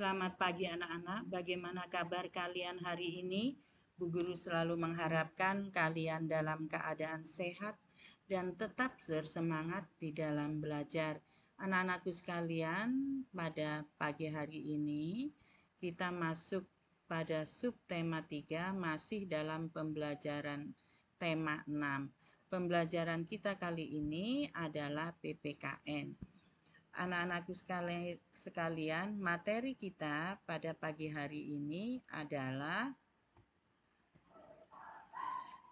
Selamat pagi anak-anak, bagaimana kabar kalian hari ini? Bu Guru selalu mengharapkan kalian dalam keadaan sehat dan tetap bersemangat di dalam belajar. Anak-anakku sekalian, pada pagi hari ini kita masuk pada subtema 3 masih dalam pembelajaran tema 6. Pembelajaran kita kali ini adalah PPKN anak-anakku sekalian, materi kita pada pagi hari ini adalah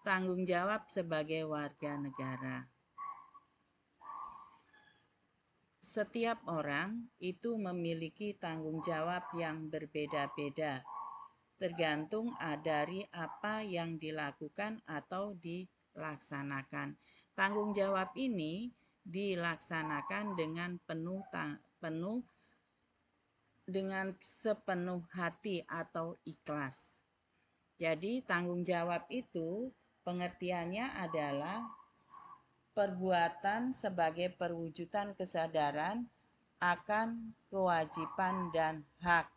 tanggung jawab sebagai warga negara. Setiap orang itu memiliki tanggung jawab yang berbeda-beda, tergantung dari apa yang dilakukan atau dilaksanakan. Tanggung jawab ini dilaksanakan dengan penuh penuh dengan sepenuh hati atau ikhlas. Jadi tanggung jawab itu pengertiannya adalah perbuatan sebagai perwujudan kesadaran akan kewajiban dan hak.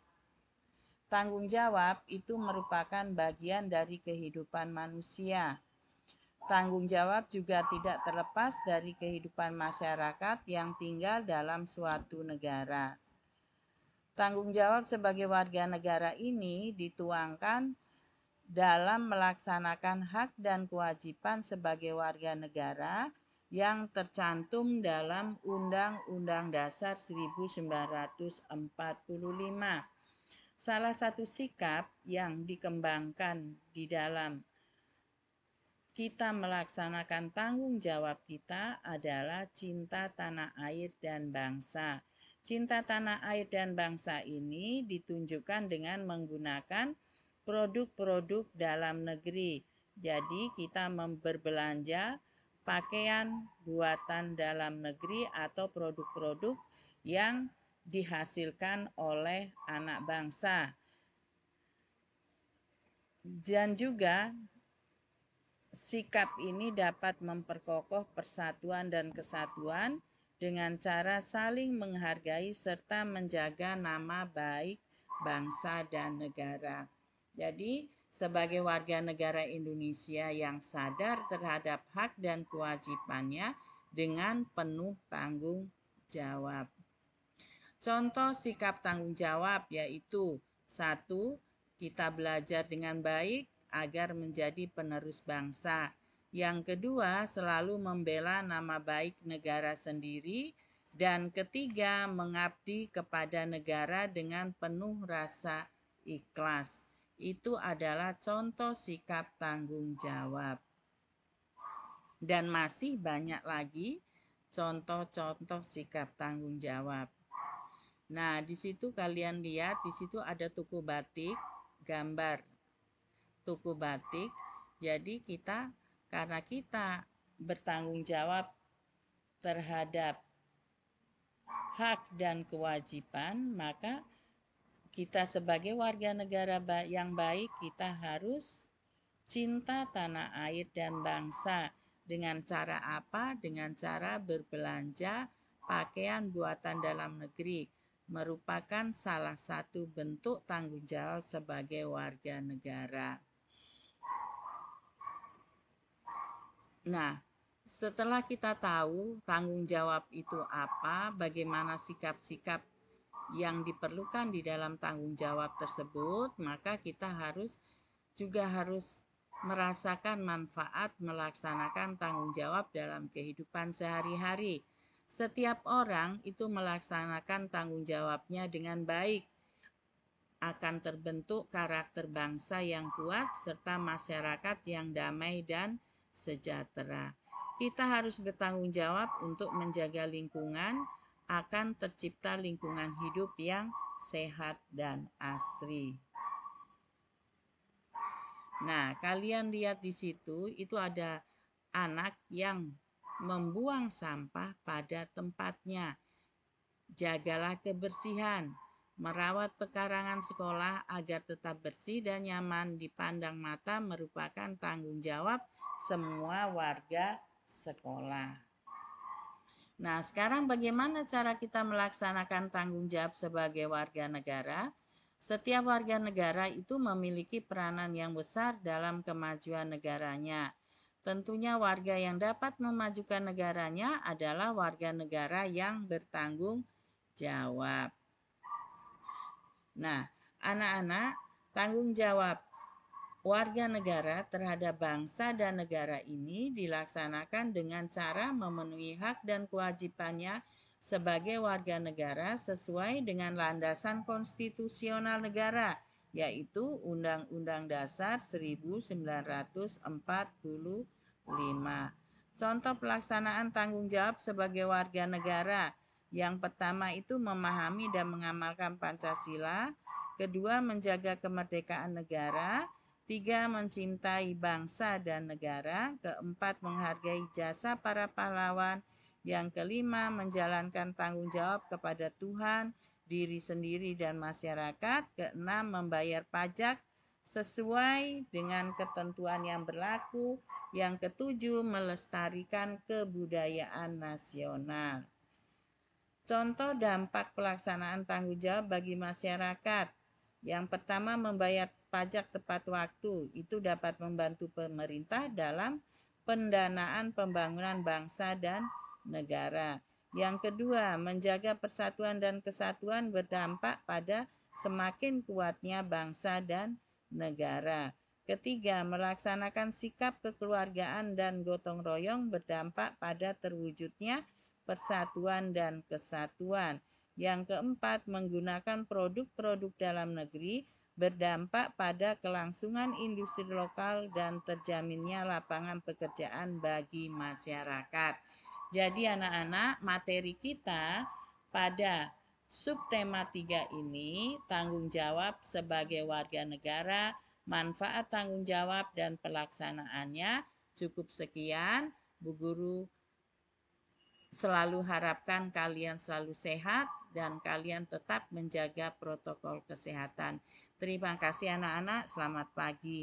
Tanggung jawab itu merupakan bagian dari kehidupan manusia Tanggung jawab juga tidak terlepas dari kehidupan masyarakat yang tinggal dalam suatu negara. Tanggung jawab sebagai warga negara ini dituangkan dalam melaksanakan hak dan kewajiban sebagai warga negara yang tercantum dalam Undang-Undang Dasar 1945. Salah satu sikap yang dikembangkan di dalam kita melaksanakan tanggung jawab kita adalah cinta tanah air dan bangsa. Cinta tanah air dan bangsa ini ditunjukkan dengan menggunakan produk-produk dalam negeri. Jadi kita berbelanja pakaian buatan dalam negeri atau produk-produk yang dihasilkan oleh anak bangsa. Dan juga Sikap ini dapat memperkokoh persatuan dan kesatuan dengan cara saling menghargai serta menjaga nama baik bangsa dan negara. Jadi, sebagai warga negara Indonesia yang sadar terhadap hak dan kewajibannya dengan penuh tanggung jawab. Contoh sikap tanggung jawab yaitu satu, kita belajar dengan baik, agar menjadi penerus bangsa. Yang kedua, selalu membela nama baik negara sendiri. Dan ketiga, mengabdi kepada negara dengan penuh rasa ikhlas. Itu adalah contoh sikap tanggung jawab. Dan masih banyak lagi contoh-contoh sikap tanggung jawab. Nah, di situ kalian lihat, di situ ada tuku batik, gambar tuku batik. Jadi kita karena kita bertanggung jawab terhadap hak dan kewajiban, maka kita sebagai warga negara yang baik kita harus cinta tanah air dan bangsa. Dengan cara apa? Dengan cara berbelanja pakaian buatan dalam negeri merupakan salah satu bentuk tanggung jawab sebagai warga negara. Nah, setelah kita tahu tanggung jawab itu apa, bagaimana sikap-sikap yang diperlukan di dalam tanggung jawab tersebut, maka kita harus juga harus merasakan manfaat melaksanakan tanggung jawab dalam kehidupan sehari-hari. Setiap orang itu melaksanakan tanggung jawabnya dengan baik akan terbentuk karakter bangsa yang kuat serta masyarakat yang damai dan sejahtera. Kita harus bertanggung jawab untuk menjaga lingkungan, akan tercipta lingkungan hidup yang sehat dan asri. Nah, kalian lihat di situ, itu ada anak yang membuang sampah pada tempatnya. Jagalah kebersihan, Merawat pekarangan sekolah agar tetap bersih dan nyaman dipandang mata merupakan tanggung jawab semua warga sekolah. Nah, sekarang bagaimana cara kita melaksanakan tanggung jawab sebagai warga negara? Setiap warga negara itu memiliki peranan yang besar dalam kemajuan negaranya. Tentunya warga yang dapat memajukan negaranya adalah warga negara yang bertanggung jawab. Nah, anak-anak, tanggung jawab warga negara terhadap bangsa dan negara ini dilaksanakan dengan cara memenuhi hak dan kewajibannya sebagai warga negara sesuai dengan landasan konstitusional negara, yaitu Undang-Undang Dasar 1945. Contoh pelaksanaan tanggung jawab sebagai warga negara – yang pertama itu memahami dan mengamalkan Pancasila, kedua menjaga kemerdekaan negara, tiga mencintai bangsa dan negara, keempat menghargai jasa para pahlawan, yang kelima menjalankan tanggung jawab kepada Tuhan, diri sendiri dan masyarakat, keenam membayar pajak sesuai dengan ketentuan yang berlaku, yang ketujuh melestarikan kebudayaan nasional. Contoh dampak pelaksanaan tanggung jawab bagi masyarakat. Yang pertama membayar pajak tepat waktu, itu dapat membantu pemerintah dalam pendanaan pembangunan bangsa dan negara. Yang kedua, menjaga persatuan dan kesatuan berdampak pada semakin kuatnya bangsa dan negara. Ketiga, melaksanakan sikap kekeluargaan dan gotong royong berdampak pada terwujudnya persatuan dan kesatuan. Yang keempat, menggunakan produk-produk dalam negeri berdampak pada kelangsungan industri lokal dan terjaminnya lapangan pekerjaan bagi masyarakat. Jadi anak-anak, materi kita pada subtema 3 ini tanggung jawab sebagai warga negara, manfaat tanggung jawab dan pelaksanaannya. Cukup sekian, Bu Guru Selalu harapkan kalian selalu sehat dan kalian tetap menjaga protokol kesehatan. Terima kasih anak-anak, selamat pagi.